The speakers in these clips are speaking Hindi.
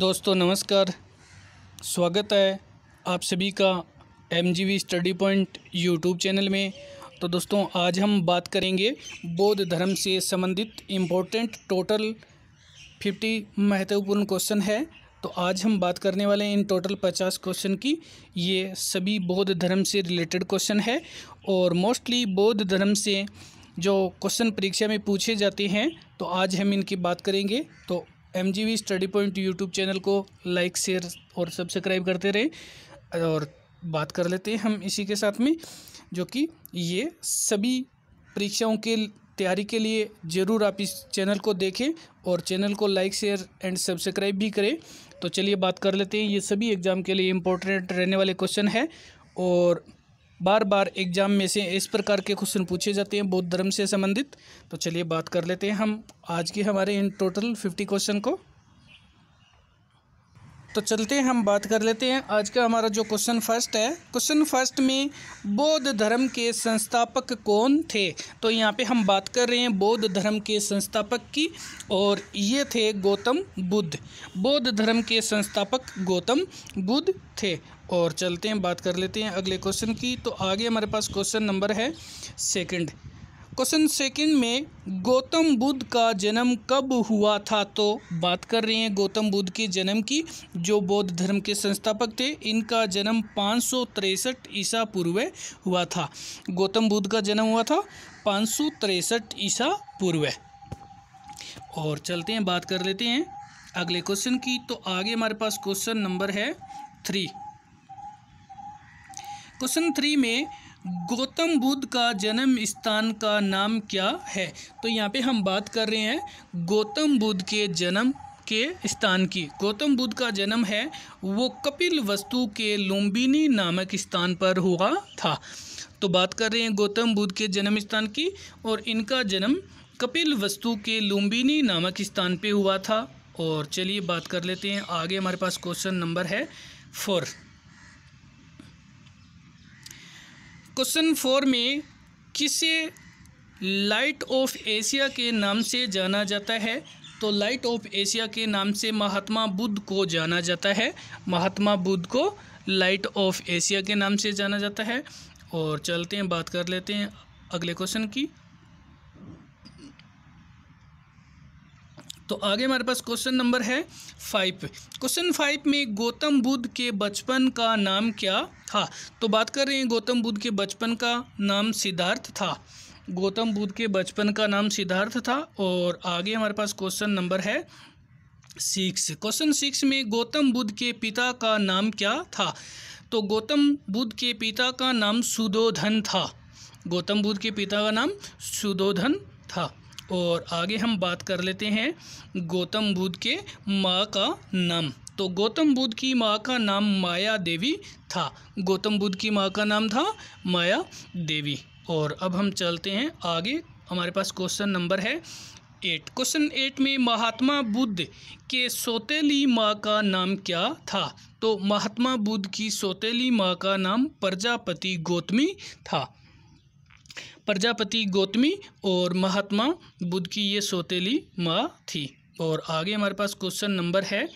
दोस्तों नमस्कार स्वागत है आप सभी का M G V study point YouTube channel में तो दोस्तों आज हम बात करेंगे बौद्ध धर्म से संबंधित इम्पोर्टेंट टोटल फिफ्टी महत्वपूर्ण क्वेश्चन है तो आज हम बात करने वाले हैं इन टोटल पचास क्वेश्चन की ये सभी बौद्ध धर्म से रिलेटेड क्वेश्चन है और मोस्टली बौद्ध धर्म से जो क्वेश्चन परीक्षा में पूछे जाते हैं तो आज हम इनकी बात करेंगे तो M G V study point YouTube channel को लाइक शेयर और सब्सक्राइब करते रहे और बात कर लेते हैं हम इसी के साथ में जो कि ये सभी परीक्षाओं के तैयारी के लिए ज़रूर आप इस चैनल को देखें और चैनल को लाइक शेयर एंड सब्सक्राइब भी करें तो चलिए बात कर लेते हैं ये सभी एग्ज़ाम के लिए इम्पोर्टेंट रहने वाले क्वेश्चन है और बार बार एग्जाम में से इस प्रकार के क्वेश्चन पूछे जाते हैं बौद्ध धर्म से संबंधित तो चलिए बात कर लेते हैं हम आज के हमारे इन टोटल फिफ्टी क्वेश्चन को तो चलते हैं हम बात कर लेते हैं आज का हमारा जो क्वेश्चन फर्स्ट है क्वेश्चन फर्स्ट में बौद्ध धर्म के संस्थापक कौन थे तो यहाँ पे हम बात कर रहे हैं बौद्ध धर्म के संस्थापक की और ये थे गौतम बुद्ध बौद्ध धर्म के संस्थापक गौतम बुद्ध थे और चलते हैं बात कर लेते हैं अगले क्वेश्चन की तो आगे हमारे पास क्वेश्चन नंबर है सेकंड क्वेश्चन सेकंड में गौतम बुद्ध का जन्म कब हुआ था तो बात कर रहे हैं गौतम बुद्ध के जन्म की जो बौद्ध धर्म के संस्थापक थे इनका जन्म पाँच सौ तिरसठ ईसा पूर्व हुआ था गौतम बुद्ध का जन्म हुआ था पाँच सौ तिरसठ ईसा पूर्व और चलते हैं बात कर लेते हैं अगले क्वेश्चन की तो आगे हमारे पास क्वेश्चन नंबर है थ्री क्वेश्चन थ्री में गौतम बुद्ध का जन्म स्थान का नाम क्या है तो यहाँ पे हम बात कर रहे हैं गौतम बुद्ध के जन्म के स्थान की गौतम बुद्ध का जन्म है वो कपिल वस्तु के लुम्बिनी नामक स्थान पर हुआ था तो बात कर रहे हैं गौतम बुद्ध के जन्म स्थान की और इनका जन्म कपिल वस्तु के लुम्बिनी नामक स्थान पे हुआ था और चलिए बात कर लेते हैं आगे हमारे पास क्वेश्चन नंबर है फोर क्वेश्चन फोर में किसे लाइट ऑफ एशिया के नाम से जाना जाता है तो लाइट ऑफ एशिया के नाम से महात्मा बुद्ध को जाना जाता है महात्मा बुद्ध को लाइट ऑफ एशिया के नाम से जाना जाता है और चलते हैं बात कर लेते हैं अगले क्वेश्चन की तो आगे हमारे पास क्वेश्चन नंबर है फाइव क्वेश्चन फाइव में गौतम बुद्ध के बचपन का नाम क्या था तो बात कर रहे हैं गौतम बुद्ध के बचपन का नाम सिद्धार्थ था गौतम बुद्ध के बचपन का नाम सिद्धार्थ था और आगे हमारे पास क्वेश्चन नंबर है सिक्स क्वेश्चन सिक्स में गौतम बुद्ध के पिता का नाम क्या था तो गौतम बुद्ध के पिता का नाम सुदोधन था गौतम बुद्ध के पिता का नाम सुदोधन था और आगे हम बात कर लेते हैं गौतम बुद्ध के माँ का नाम तो गौतम बुद्ध की माँ का नाम माया देवी था गौतम बुद्ध की माँ का नाम था माया देवी और अब हम चलते हैं आगे हमारे पास क्वेश्चन नंबर है एट क्वेश्चन एट में महात्मा बुद्ध के सौतेली माँ का नाम क्या था तो महात्मा बुद्ध की सौतेली माँ का नाम प्रजापति गौतमी था प्रजापति गौतमी और महात्मा बुद्ध की ये सौतेली माँ थी और आगे हमारे पास क्वेश्चन नंबर है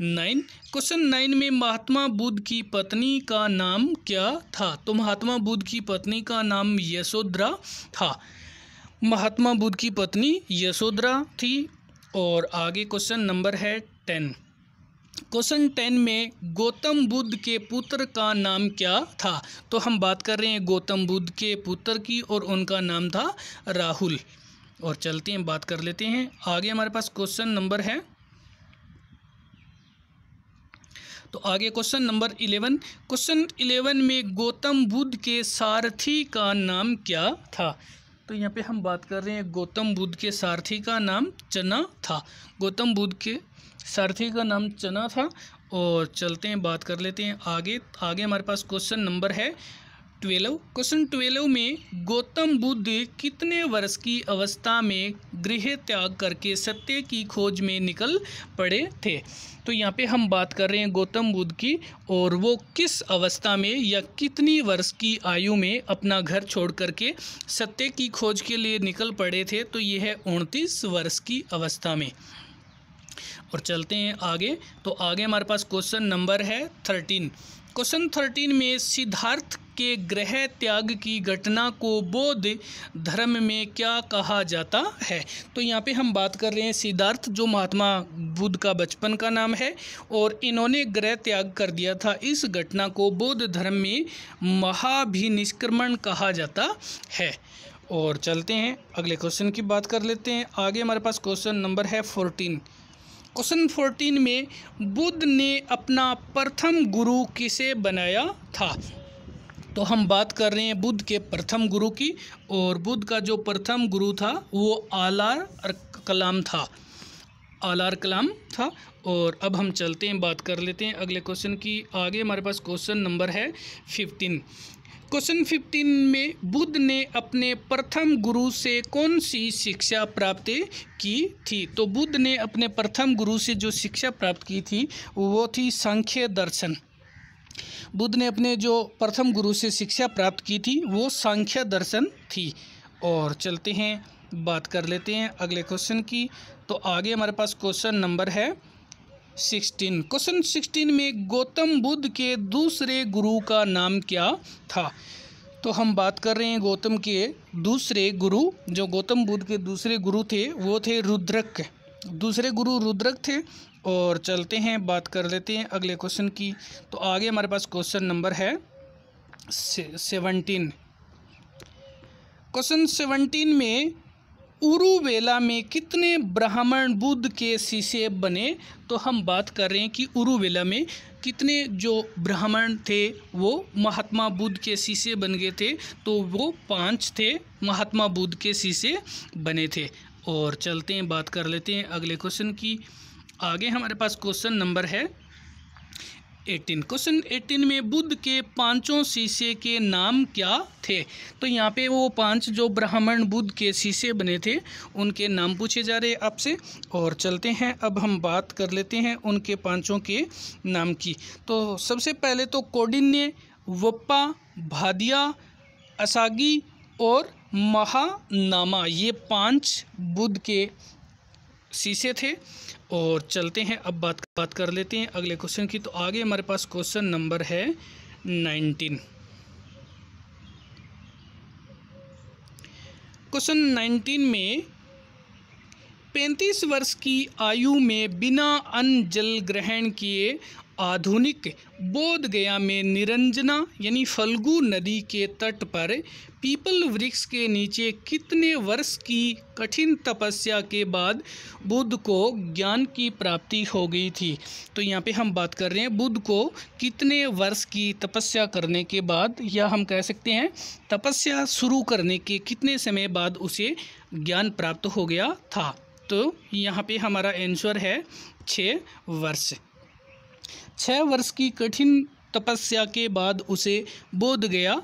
नाइन क्वेश्चन नाइन में महात्मा बुद्ध की पत्नी का नाम क्या था तो महात्मा बुद्ध की पत्नी का नाम यशोधरा था महात्मा बुद्ध की पत्नी यशोधरा थी और आगे क्वेश्चन नंबर है टेन क्वेश्चन टेन में गौतम बुद्ध के पुत्र का नाम क्या था तो हम बात कर रहे हैं गौतम बुद्ध के पुत्र की और उनका नाम था राहुल और चलते हैं बात कर लेते हैं आगे हमारे पास क्वेश्चन नंबर है तो आगे question number eleven question eleven में गौतम बुद्ध के सारथी का नाम क्या था तो यहाँ पे हम बात कर रहे हैं गौतम बुद्ध के सारथी का नाम चना था गौतम बुद्ध के सारथी का नाम चना था और चलते हैं बात कर लेते हैं आगे आगे हमारे पास क्वेश्चन नंबर है ट्वेल्व क्वेश्चन ट्वेल्व में गौतम बुद्ध कितने वर्ष की अवस्था में गृह त्याग करके सत्य की खोज में निकल पड़े थे तो यहाँ पे हम बात कर रहे हैं गौतम बुद्ध की और वो किस अवस्था में या कितनी वर्ष की आयु में अपना घर छोड़ करके सत्य की खोज के लिए निकल पड़े थे तो ये है उनतीस वर्ष की अवस्था में और चलते हैं आगे तो आगे हमारे पास क्वेश्चन नंबर है थर्टीन क्वेश्चन थर्टीन में सिद्धार्थ के ग्रह त्याग की घटना को बौद्ध धर्म में क्या कहा जाता है तो यहाँ पे हम बात कर रहे हैं सिद्धार्थ जो महात्मा बुद्ध का बचपन का नाम है और इन्होंने ग्रह त्याग कर दिया था इस घटना को बौद्ध धर्म में महाभिनिष्क्रमण कहा जाता है और चलते हैं अगले क्वेश्चन की बात कर लेते हैं आगे हमारे पास क्वेश्चन नंबर है फोर्टीन क्वेश्चन फोर्टीन में बुद्ध ने अपना प्रथम गुरु किसे बनाया था तो हम बात कर रहे हैं बुद्ध के प्रथम गुरु की और बुद्ध का जो प्रथम गुरु था वो आलार कलाम था आलार कलाम था और अब हम चलते हैं बात कर लेते हैं अगले क्वेश्चन की आगे हमारे पास क्वेश्चन नंबर है फिफ्टीन क्वेश्चन फिफ्टीन में बुद्ध ने अपने प्रथम गुरु से कौन सी शिक्षा प्राप्त की थी तो बुद्ध ने अपने प्रथम गुरु से जो शिक्षा प्राप्त की थी वो थी सांख्य दर्शन बुद्ध ने अपने जो प्रथम गुरु से शिक्षा प्राप्त की थी वो सांख्य दर्शन थी और चलते हैं बात कर लेते हैं अगले क्वेश्चन की तो आगे हमारे पास क्वेश्चन नंबर है सिक्सटीन क्वेश्चन सिक्सटीन में गौतम बुद्ध के दूसरे गुरु का नाम क्या था तो हम बात कर रहे हैं गौतम के दूसरे गुरु जो गौतम बुद्ध के दूसरे गुरु थे वो थे रुद्रक दूसरे गुरु रुद्रक थे और चलते हैं बात कर लेते हैं अगले क्वेश्चन की तो आगे हमारे पास क्वेश्चन नंबर है सेवनटीन क्वेश्चन सेवनटीन में उरुवेला में कितने ब्राह्मण बुद्ध के शीशे बने तो हम बात कर रहे हैं कि उरुवेला में कितने जो ब्राह्मण थे वो महात्मा बुद्ध के शीशे बन गए थे तो वो पांच थे महात्मा बुद्ध के शीशे बने थे और चलते हैं बात कर लेते हैं अगले क्वेश्चन की आगे हमारे पास क्वेश्चन नंबर है 18 क्वेश्चन 18 में बुद्ध के पांचों शीशे के नाम क्या थे तो यहाँ पे वो पांच जो ब्राह्मण बुद्ध के शीशे बने थे उनके नाम पूछे जा रहे आपसे और चलते हैं अब हम बात कर लेते हैं उनके पांचों के नाम की तो सबसे पहले तो कोडिन्य वप्पा भादिया असागी और महानामा ये पांच बुद्ध के शीशे थे और चलते हैं अब बात बात कर लेते हैं अगले क्वेश्चन की तो आगे हमारे पास क्वेश्चन नंबर है नाइनटीन क्वेश्चन नाइनटीन में पैंतीस वर्ष की आयु में बिना अन्न जल ग्रहण किए आधुनिक बोध गया में निरंजना यानी फल्गु नदी के तट पर पीपल वृक्ष के नीचे कितने वर्ष की कठिन तपस्या के बाद बुद्ध को ज्ञान की प्राप्ति हो गई थी तो यहाँ पे हम बात कर रहे हैं बुद्ध को कितने वर्ष की तपस्या करने के बाद या हम कह सकते हैं तपस्या शुरू करने के कितने समय बाद उसे ज्ञान प्राप्त हो गया था तो यहाँ पे हमारा आंसर है छः वर्ष छः वर्ष की कठिन तपस्या के बाद उसे बोध गया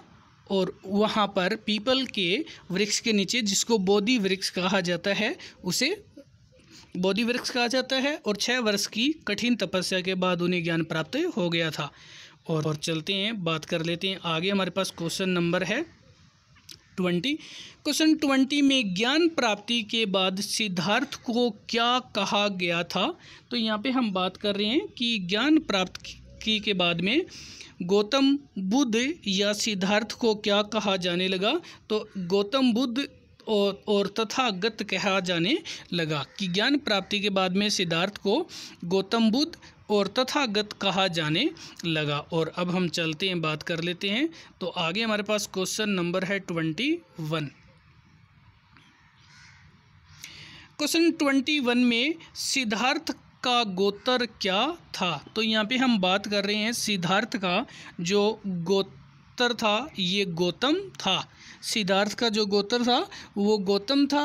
और वहाँ पर पीपल के वृक्ष के नीचे जिसको बोधि वृक्ष कहा जाता है उसे बोधि वृक्ष कहा जाता है और छः वर्ष की कठिन तपस्या के बाद उन्हें ज्ञान प्राप्त हो गया था और, चलते हैं बात कर लेते हैं आगे हमारे पास क्वेश्चन नंबर है ट्वेंटी क्वेश्चन ट्वेंटी में ज्ञान प्राप्ति के बाद सिद्धार्थ को क्या कहा गया था तो यहाँ पे हम बात कर रहे हैं कि ज्ञान प्राप्त की के बाद में गौतम बुद्ध या सिद्धार्थ को क्या कहा जाने लगा तो गौतम बुद्ध और और तथागत कहा जाने लगा कि ज्ञान प्राप्ति के बाद में सिद्धार्थ को गौतम बुद्ध और तथागत कहा जाने लगा और अब हम चलते हैं बात कर लेते हैं तो आगे हमारे पास क्वेश्चन नंबर है twenty one question twenty one में सिद्धार्थ का गोत्र क्या था तो यहाँ पे हम बात कर रहे हैं सिद्धार्थ का जो गोत्र था ये गौतम था सिद्धार्थ का जो गोत्र था वो गौतम था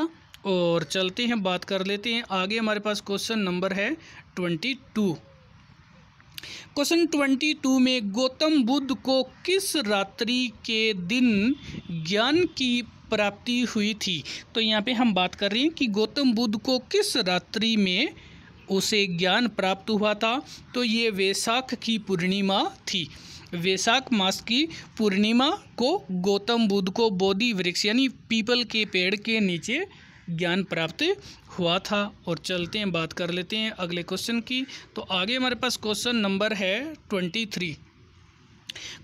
और चलते हैं बात कर लेते हैं आगे हमारे पास क्वेश्चन नंबर है twenty two question twenty two में गौतम बुद्ध को किस रात्रि के दिन ज्ञान की प्राप्ति हुई थी तो यहाँ पे हम बात कर रहे हैं कि गौतम बुद्ध को किस रात्रि में उसे ज्ञान प्राप्त हुआ था तो ये वैसाख की पूर्णिमा थी वैसाख मास की पूर्णिमा को गौतम बुद्ध को बोधि वृक्ष यानी पीपल के पेड़ के नीचे ज्ञान प्राप्त हुआ था और चलते हैं बात कर लेते हैं अगले क्वेश्चन की तो आगे हमारे पास क्वेश्चन नंबर है twenty three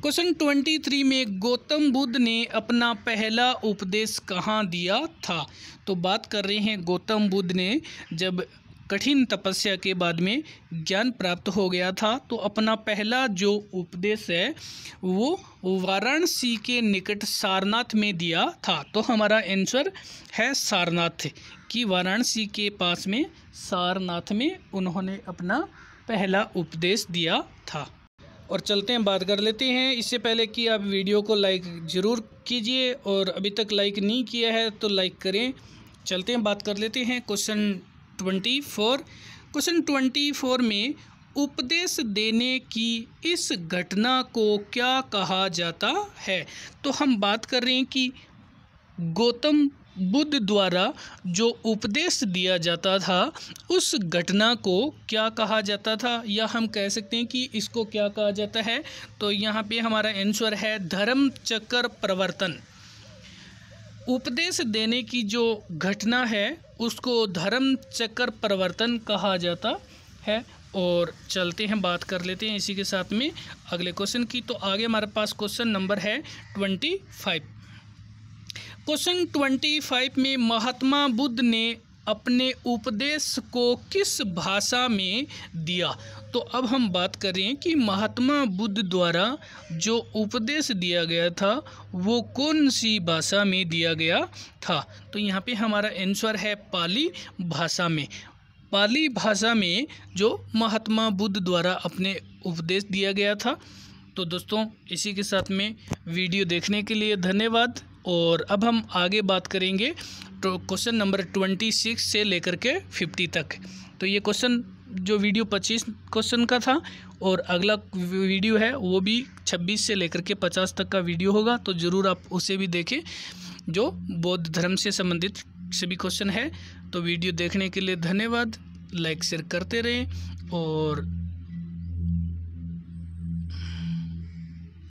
question twenty three में गौतम बुद्ध ने अपना पहला उपदेश कहाँ दिया था तो बात कर रहे हैं गौतम बुद्ध ने जब कठिन तपस्या के बाद में ज्ञान प्राप्त हो गया था तो अपना पहला जो उपदेश है वो वाराणसी के निकट सारनाथ में दिया था तो हमारा आंसर है सारनाथ कि वाराणसी के पास में सारनाथ में उन्होंने अपना पहला उपदेश दिया था और चलते हैं बात कर लेते हैं इससे पहले कि आप वीडियो को लाइक ज़रूर कीजिए और अभी तक लाइक नहीं किया है तो लाइक करें चलते हैं बात कर लेते हैं question twenty four question twenty four में उपदेश देने की इस घटना को क्या कहा जाता है तो हम बात कर रहे हैं कि गौतम बुद्ध द्वारा जो उपदेश दिया जाता था उस घटना को क्या कहा जाता था या हम कह सकते हैं कि इसको क्या कहा जाता है तो यहाँ पे हमारा आंसर है धर्म चक्र प्रवर्तन उपदेश देने की जो घटना है उसको धर्म चक्र परिवर्तन कहा जाता है और चलते हैं बात कर लेते हैं इसी के साथ में अगले क्वेश्चन की तो आगे हमारे पास क्वेश्चन नंबर है twenty five question twenty five में महात्मा बुद्ध ने अपने उपदेश को किस भाषा में दिया तो अब हम बात करें कि महात्मा बुद्ध द्वारा जो उपदेश दिया गया था वो कौन सी भाषा में दिया गया था तो यहाँ पे हमारा आंसर है पाली भाषा में पाली भाषा में जो महात्मा बुद्ध द्वारा अपने उपदेश दिया गया था तो दोस्तों इसी के साथ में वीडियो देखने के लिए धन्यवाद और अब हम आगे बात करेंगे तो क्वेश्चन नंबर ट्वेंटी सिक्स से लेकर के फिफ्टी तक तो ये क्वेश्चन जो वीडियो पच्चीस क्वेश्चन का था और अगला वीडियो है वो भी छब्बीस से लेकर के पचास तक का वीडियो होगा तो ज़रूर आप उसे भी देखें जो बौद्ध धर्म से संबंधित सभी क्वेश्चन है तो वीडियो देखने के लिए धन्यवाद लाइक शेयर करते रहें और